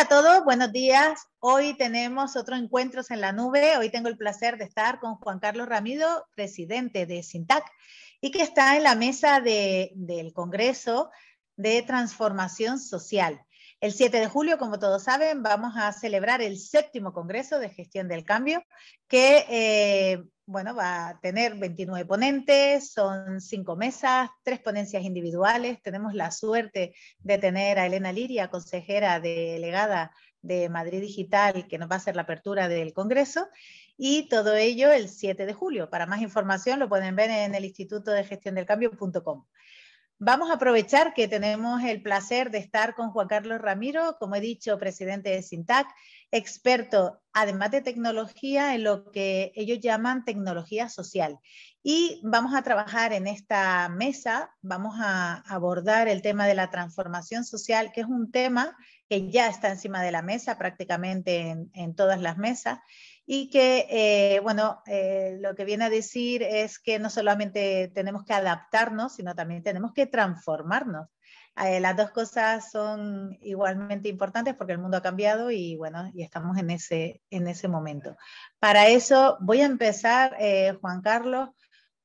Hola a todos, buenos días. Hoy tenemos otro Encuentros en la Nube. Hoy tengo el placer de estar con Juan Carlos Ramido, presidente de SINTAC, y que está en la mesa del Congreso de Transformación Social. El 7 de julio, como todos saben, vamos a celebrar el séptimo Congreso de Gestión del Cambio, que eh, bueno, va a tener 29 ponentes, son cinco mesas, tres ponencias individuales. Tenemos la suerte de tener a Elena Liria, consejera delegada de Madrid Digital, que nos va a hacer la apertura del Congreso. Y todo ello el 7 de julio. Para más información lo pueden ver en el Instituto de Gestión del Cambio.com. Vamos a aprovechar que tenemos el placer de estar con Juan Carlos Ramiro, como he dicho, presidente de Sintac, experto además de tecnología en lo que ellos llaman tecnología social. Y vamos a trabajar en esta mesa, vamos a abordar el tema de la transformación social, que es un tema que ya está encima de la mesa prácticamente en, en todas las mesas y que, eh, bueno, eh, lo que viene a decir es que no solamente tenemos que adaptarnos, sino también tenemos que transformarnos. Eh, las dos cosas son igualmente importantes porque el mundo ha cambiado y, bueno, y estamos en ese, en ese momento. Para eso voy a empezar, Juan Carlos,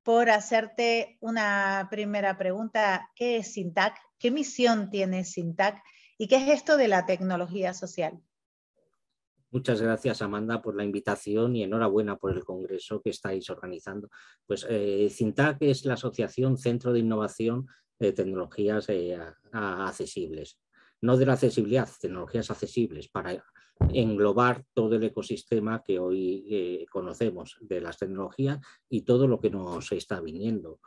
por hacerte una primera pregunta. ¿Qué es SINTAC? ¿Qué misión tiene SINTAC? ¿Y qué es esto de la tecnología social? Muchas gracias, Amanda, por la invitación y enhorabuena por el congreso que estáis organizando. Pues eh, CINTAC es la Asociación Centro de Innovación de Tecnologías eh, Accesibles. No de la accesibilidad, tecnologías accesibles, para englobar todo el ecosistema que hoy eh, conocemos de las tecnologías y todo lo que nos está viniendo.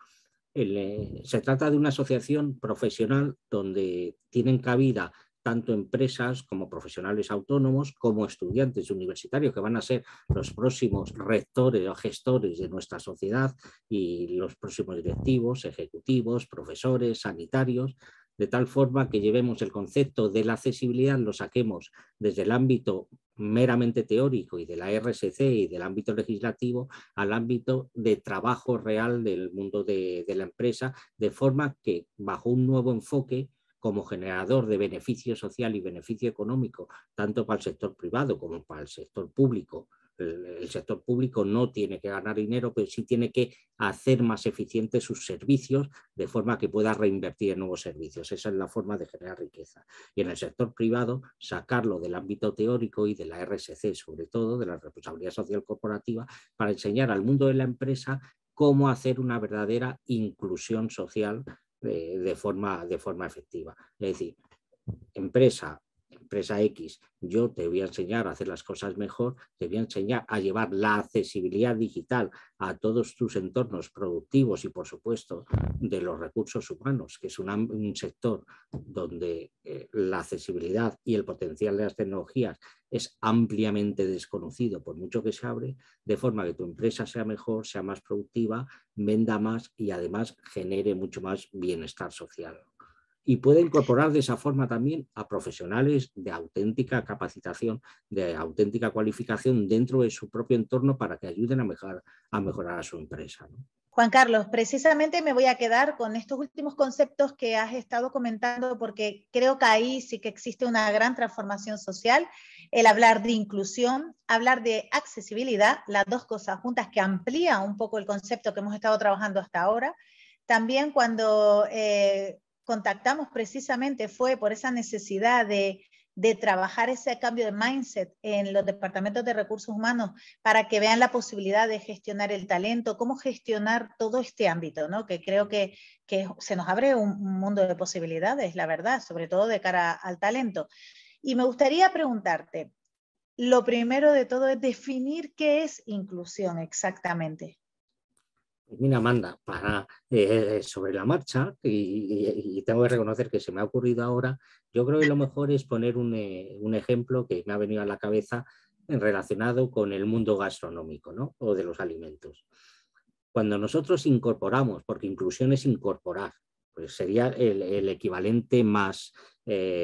se trata de una asociación profesional donde tienen cabida tanto empresas como profesionales autónomos, como estudiantes universitarios, que van a ser los próximos rectores o gestores de nuestra sociedad y los próximos directivos, ejecutivos, profesores, sanitarios, de tal forma que llevemos el concepto de la accesibilidad, lo saquemos desde el ámbito meramente teórico y de la RSC y del ámbito legislativo al ámbito de trabajo real del mundo de, la empresa, de forma que bajo un nuevo enfoque como generador de beneficio social y beneficio económico, tanto para el sector privado como para el sector público. El, sector público no tiene que ganar dinero, pero sí tiene que hacer más eficientes sus servicios de forma que pueda reinvertir en nuevos servicios. Esa es la forma de generar riqueza. Y en el sector privado, sacarlo del ámbito teórico y de la RSC, sobre todo de la responsabilidad social corporativa, para enseñar al mundo de la empresa cómo hacer una verdadera inclusión social de, forma, de forma efectiva. Es decir, empresa empresa X, yo te voy a enseñar a hacer las cosas mejor, te voy a enseñar a llevar la accesibilidad digital a todos tus entornos productivos y, por supuesto, de los recursos humanos, que es un, sector donde eh, la accesibilidad y el potencial de las tecnologías es ampliamente desconocido, por mucho que se abre, de forma que tu empresa sea mejor, sea más productiva, venda más y además genere mucho más bienestar social y puede incorporar de esa forma también a profesionales de auténtica capacitación, de auténtica cualificación dentro de su propio entorno para que ayuden a, mejorar a, mejorar a su empresa. Juan Carlos, precisamente me voy a quedar con estos últimos conceptos que has estado comentando porque creo que ahí sí que existe una gran transformación social, el hablar de inclusión, hablar de accesibilidad, las dos cosas juntas que amplía un poco el concepto que hemos estado trabajando hasta ahora. También cuando eh, contactamos precisamente fue por esa necesidad de, trabajar ese cambio de mindset en los departamentos de recursos humanos para que vean la posibilidad de gestionar el talento, cómo gestionar todo este ámbito, ¿no? que creo que, que se nos abre un mundo de posibilidades, la verdad, sobre todo de cara al talento. Y me gustaría preguntarte, lo primero de todo es definir qué es inclusión exactamente. Mira, manda para eh, eh, sobre la marcha y, tengo que reconocer que se me ha ocurrido ahora. Yo creo que lo mejor es poner un, eh, ejemplo que me ha venido a la cabeza relacionado con el mundo gastronómico o de los alimentos. Cuando nosotros incorporamos, porque inclusión es incorporar, pues sería el, equivalente más,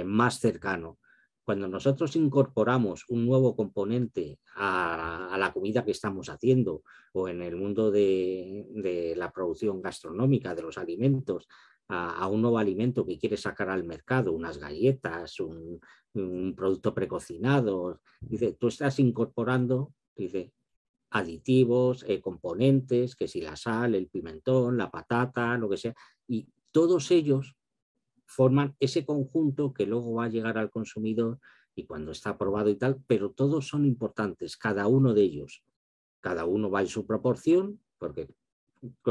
más cercano. Cuando nosotros incorporamos un nuevo componente a, la comida que estamos haciendo o en el mundo de, la producción gastronómica, de los alimentos, a, un nuevo alimento que quiere sacar al mercado, unas galletas, un, producto precocinado, dice, tú estás incorporando, dice, aditivos, eh, componentes, que si la sal, el pimentón, la patata, lo que sea, y todos ellos forman ese conjunto que luego va a llegar al consumidor y cuando está aprobado y tal, pero todos son importantes, cada uno de ellos. Cada uno va en su proporción, porque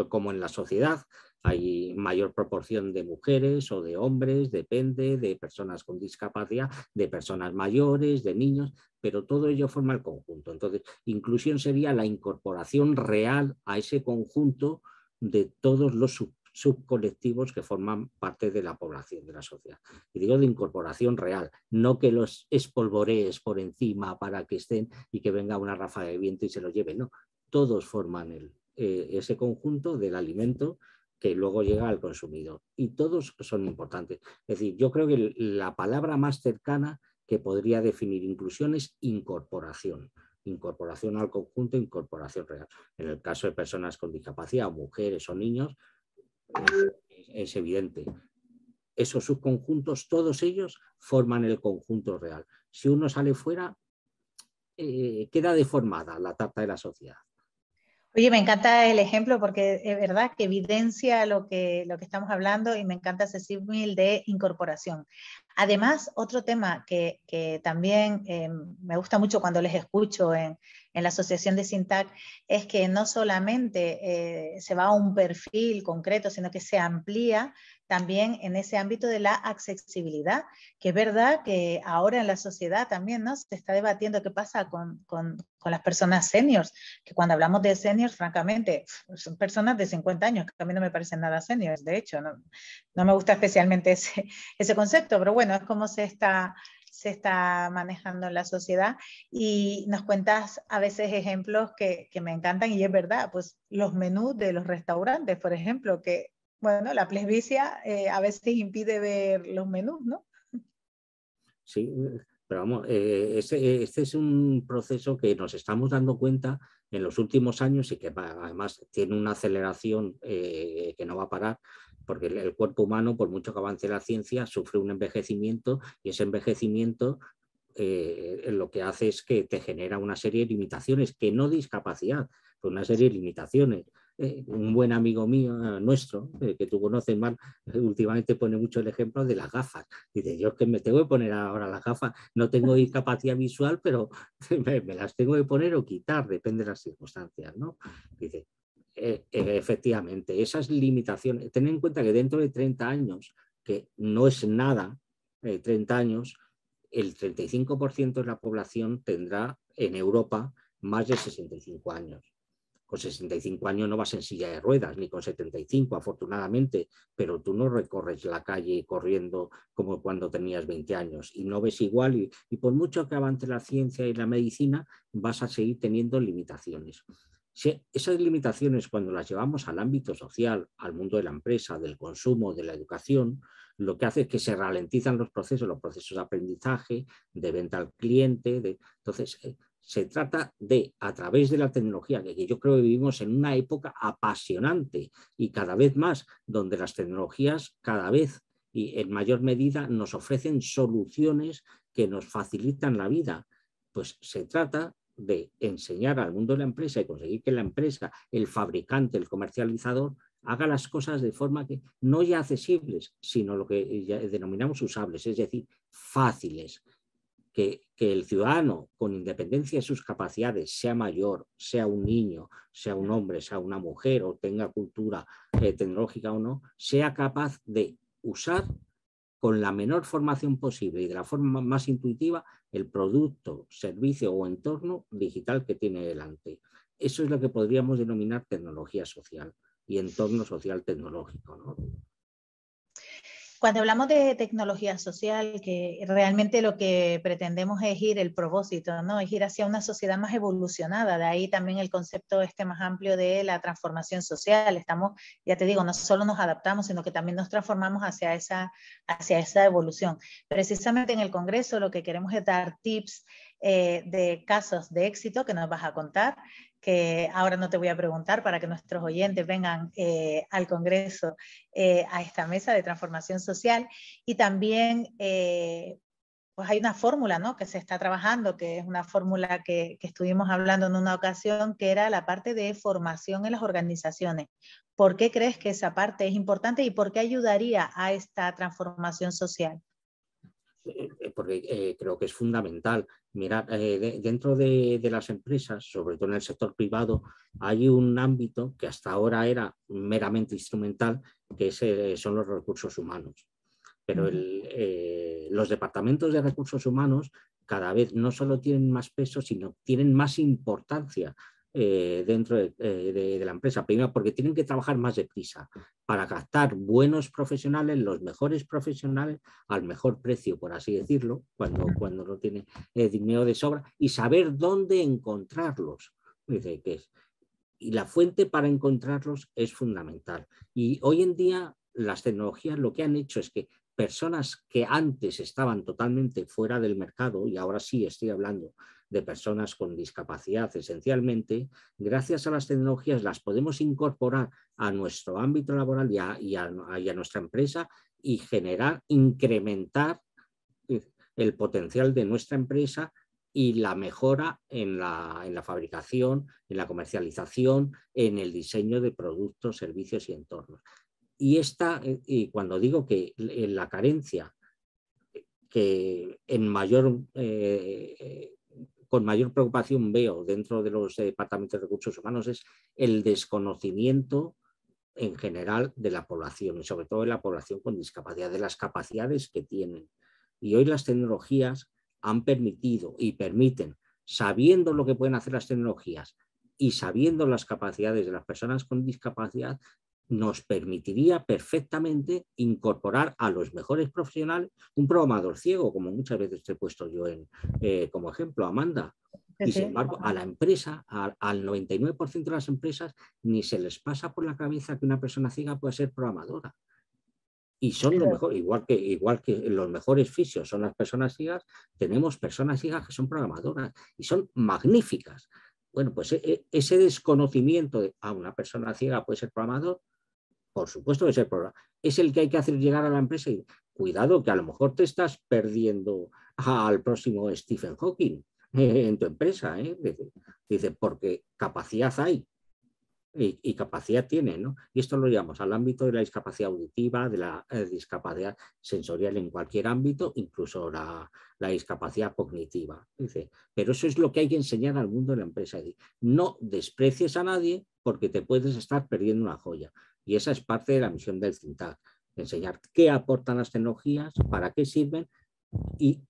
como en la sociedad hay mayor proporción de mujeres o de hombres, depende de personas con discapacidad, de personas mayores, de niños, pero todo ello forma el conjunto. Entonces, inclusión sería la incorporación real a ese conjunto de todos los sub subcolectivos que forman parte de la población, de la sociedad. Y digo de incorporación real, no que los espolvorees por encima para que estén y que venga una ráfaga de viento y se los lleve, no. Todos forman el, eh, ese conjunto del alimento que luego llega al consumidor. Y todos son importantes. Es decir, yo creo que la palabra más cercana que podría definir inclusión es incorporación incorporación al conjunto, incorporación real. En el caso de personas con discapacidad, mujeres o niños, es, evidente. Esos subconjuntos, todos ellos forman el conjunto real. Si uno sale fuera, eh, queda deformada la tarta de la sociedad. Oye, me encanta el ejemplo porque es verdad que evidencia lo que, lo que estamos hablando y me encanta ese símil de incorporación. Además, otro tema que, también eh, me gusta mucho cuando les escucho en, la Asociación de Sintac es que no solamente eh, se va a un perfil concreto, sino que se amplía también en ese ámbito de la accesibilidad, que es verdad que ahora en la sociedad también ¿no? se está debatiendo qué pasa con, las personas seniors, que cuando hablamos de seniors, francamente, son personas de 50 años, que a mí no me parecen nada seniors, de hecho, no, me gusta especialmente ese, ese concepto, pero bueno bueno, es como se está, se está manejando en la sociedad. Y nos cuentas a veces ejemplos que, que, me encantan y es verdad, pues los menús de los restaurantes, por ejemplo, que, bueno, la plebiscita eh, a veces impide ver los menús, ¿no? Sí, pero vamos, este, este, es un proceso que nos estamos dando cuenta en los últimos años y que además tiene una aceleración eh, que no va a parar, porque el, cuerpo humano, por mucho que avance la ciencia, sufre un envejecimiento y ese envejecimiento eh, eh, lo que hace es que te genera una serie de limitaciones, que no discapacidad, pero una serie de limitaciones. Eh, un buen amigo mío, nuestro, que tú conoces, mal, últimamente pone mucho el ejemplo de las gafas. Dice, yo es que me tengo que poner ahora las gafas, no tengo discapacidad visual, pero me, las tengo que poner o quitar, depende de las circunstancias, ¿no? Dice, eh, eh, efectivamente, esas limitaciones, ten en cuenta que dentro de 30 años, que no es nada, 30 eh, años, el 35% de la población tendrá en Europa más de 65 años. Con 65 años no vas en silla de ruedas, ni con 75, afortunadamente, pero tú no recorres la calle corriendo como cuando tenías 20 años y no ves igual. y por mucho que avance la ciencia y la medicina, vas a seguir teniendo limitaciones esas limitaciones, cuando las llevamos al ámbito social, al mundo de la empresa, del consumo, de la educación, lo que hace es que se ralentizan los procesos, los procesos de aprendizaje, de venta al cliente. Entonces, eh, se trata de, a través de la tecnología, que yo creo que vivimos en una época apasionante y cada vez más, donde las tecnologías cada vez y en mayor medida nos ofrecen soluciones que nos facilitan la vida. Pues se trata de enseñar al mundo de la empresa y conseguir que la empresa, el fabricante, el comercializador, haga las cosas de forma que no ya accesibles, sino lo que denominamos usables, es decir, fáciles. Que, el ciudadano, con independencia de sus capacidades, sea mayor, sea un niño, sea un hombre, sea una mujer o tenga cultura eh, tecnológica o no, sea capaz de usar con la menor formación posible y de la forma más intuitiva el producto, servicio o entorno digital que tiene delante. Eso es lo que podríamos denominar tecnología social y entorno social tecnológico. Cuando hablamos de tecnología social, que realmente lo que pretendemos es ir el propósito, ¿no? Es ir hacia una sociedad más evolucionada, de ahí también el concepto este más amplio de la transformación social. Estamos, ya te digo, no solo nos adaptamos, sino que también nos transformamos hacia esa, hacia esa evolución. Precisamente en el Congreso lo que queremos es dar tips eh, de casos de éxito que nos vas a contar, que ahora no te voy a preguntar para que nuestros oyentes vengan eh, al Congreso, eh, a esta mesa de transformación social. Y también eh, pues hay una fórmula que se está trabajando, que es una fórmula que, estuvimos hablando en una ocasión, que era la parte de formación en las organizaciones. ¿Por qué crees que esa parte es importante y por qué ayudaría a esta transformación social? Eh, porque eh, creo que es fundamental. Mirar, eh, dentro de, las empresas, sobre todo en el sector privado, hay un ámbito que hasta ahora era meramente instrumental, que son los recursos humanos. Pero los departamentos de recursos humanos cada vez no solo tienen más peso, sino tienen más importancia eh, dentro eh, de, la empresa. Primero, porque tienen que trabajar más deprisa para captar buenos profesionales, los mejores profesionales, al mejor precio, por así decirlo, cuando, cuando no tiene eh, dinero de sobra, y saber dónde encontrarlos. que Y la fuente para encontrarlos es fundamental. Y hoy en día las tecnologías lo que han hecho es que personas que antes estaban totalmente fuera del mercado, y ahora sí estoy hablando de personas con discapacidad esencialmente, gracias a las tecnologías las podemos incorporar a nuestro ámbito laboral y a, nuestra empresa y generar, incrementar eh, el potencial de nuestra empresa y la mejora en la, fabricación, en la comercialización, en el diseño de productos, servicios y entornos. Y, esta, eh, y cuando digo que eh, la carencia que en mayor con mayor preocupación veo dentro de los departamentos de recursos humanos es el desconocimiento en general de la población y sobre todo de la población con discapacidad, de las capacidades que tienen. Y hoy las tecnologías han permitido y permiten, sabiendo lo que pueden hacer las tecnologías y sabiendo las capacidades de las personas con discapacidad, nos permitiría perfectamente incorporar a los mejores profesionales un programador ciego, como muchas veces te he puesto yo en, eh, como ejemplo, Amanda. Y sin embargo, a la empresa, al 99% de las empresas, ni se les pasa por la cabeza que una persona ciega puede ser programadora. Y son los mejores, igual que, igual que los mejores fisios son las personas ciegas, tenemos personas ciegas que son programadoras y son magníficas. Bueno, pues e, e, ese desconocimiento de a ah, una persona ciega puede ser programador, por supuesto que es el problema, Es el que hay que hacer llegar a la empresa y cuidado que a lo mejor te estás perdiendo al próximo Stephen Hawking eh, en tu empresa. Eh. Dice, porque capacidad hay y, capacidad tiene. ¿no? Y esto lo llevamos al ámbito de la discapacidad auditiva, de la eh, discapacidad sensorial en cualquier ámbito, incluso la, discapacidad cognitiva. Dice, pero eso es lo que hay que enseñar al mundo de la empresa. no desprecies a nadie porque te puedes estar perdiendo una joya. Y esa es parte de la misión del CINTAC, enseñar qué aportan las tecnologías, para qué sirven y,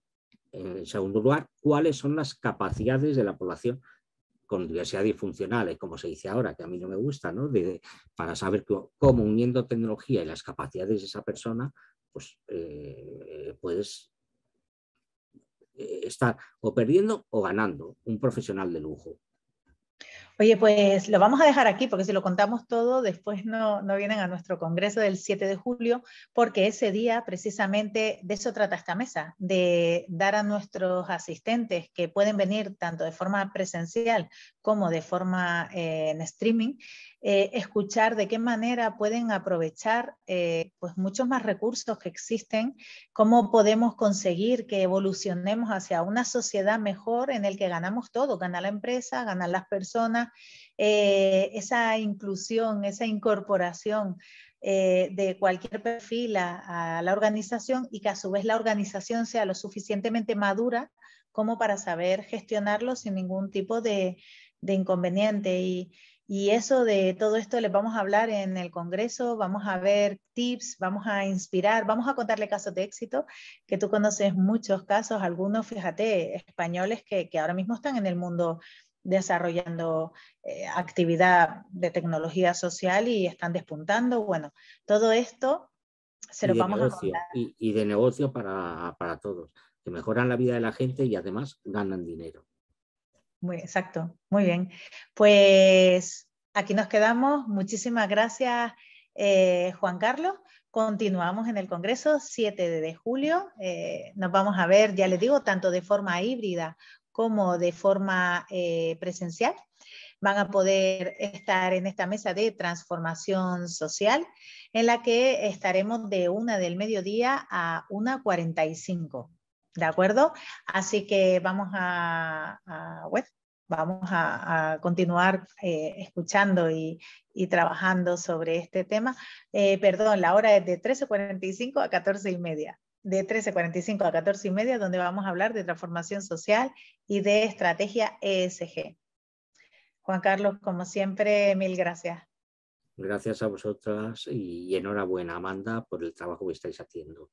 eh, en segundo lugar, cuáles son las capacidades de la población con diversidad funcionales, eh, como se dice ahora, que a mí no me gusta, ¿no? para saber cómo uniendo tecnología y las capacidades de esa persona, pues eh, puedes estar o perdiendo o ganando un profesional de lujo. Oye, pues lo vamos a dejar aquí porque si lo contamos todo, después no, vienen a nuestro congreso del 7 de julio, porque ese día precisamente de eso trata esta mesa, de dar a nuestros asistentes que pueden venir tanto de forma presencial como de forma eh, en streaming, eh, escuchar de qué manera pueden aprovechar eh, pues muchos más recursos que existen, cómo podemos conseguir que evolucionemos hacia una sociedad mejor en el que ganamos todo, gana la empresa, ganan las personas esa, eh, esa inclusión, esa incorporación eh, de cualquier perfil a, la organización y que a su vez la organización sea lo suficientemente madura como para saber gestionarlo sin ningún tipo de, de inconveniente. Y, y eso de todo esto les vamos a hablar en el Congreso, vamos a ver tips, vamos a inspirar, vamos a contarle casos de éxito, que tú conoces muchos casos, algunos, fíjate, españoles que, que ahora mismo están en el mundo desarrollando eh, actividad de tecnología social y están despuntando. Bueno, todo esto se lo vamos a contar. Y, de negocio para, todos, que mejoran la vida de la gente y además ganan dinero. Muy exacto, muy bien. Pues aquí nos quedamos. Muchísimas gracias, eh, Juan Carlos. Continuamos en el Congreso 7 de julio. Eh, nos vamos a ver, ya les digo, tanto de forma híbrida como de forma eh, presencial. Van a poder estar en esta mesa de transformación social en la que estaremos de una del mediodía a una cinco. ¿De acuerdo? Así que vamos a, vamos a, continuar eh, escuchando y, trabajando sobre este tema. Eh, perdón, la hora es de 13.45 a 14.30 de 13.45 a 14.30, donde vamos a hablar de transformación social y de estrategia ESG. Juan Carlos, como siempre, mil gracias. Gracias a vosotras y enhorabuena, Amanda, por el trabajo que estáis haciendo.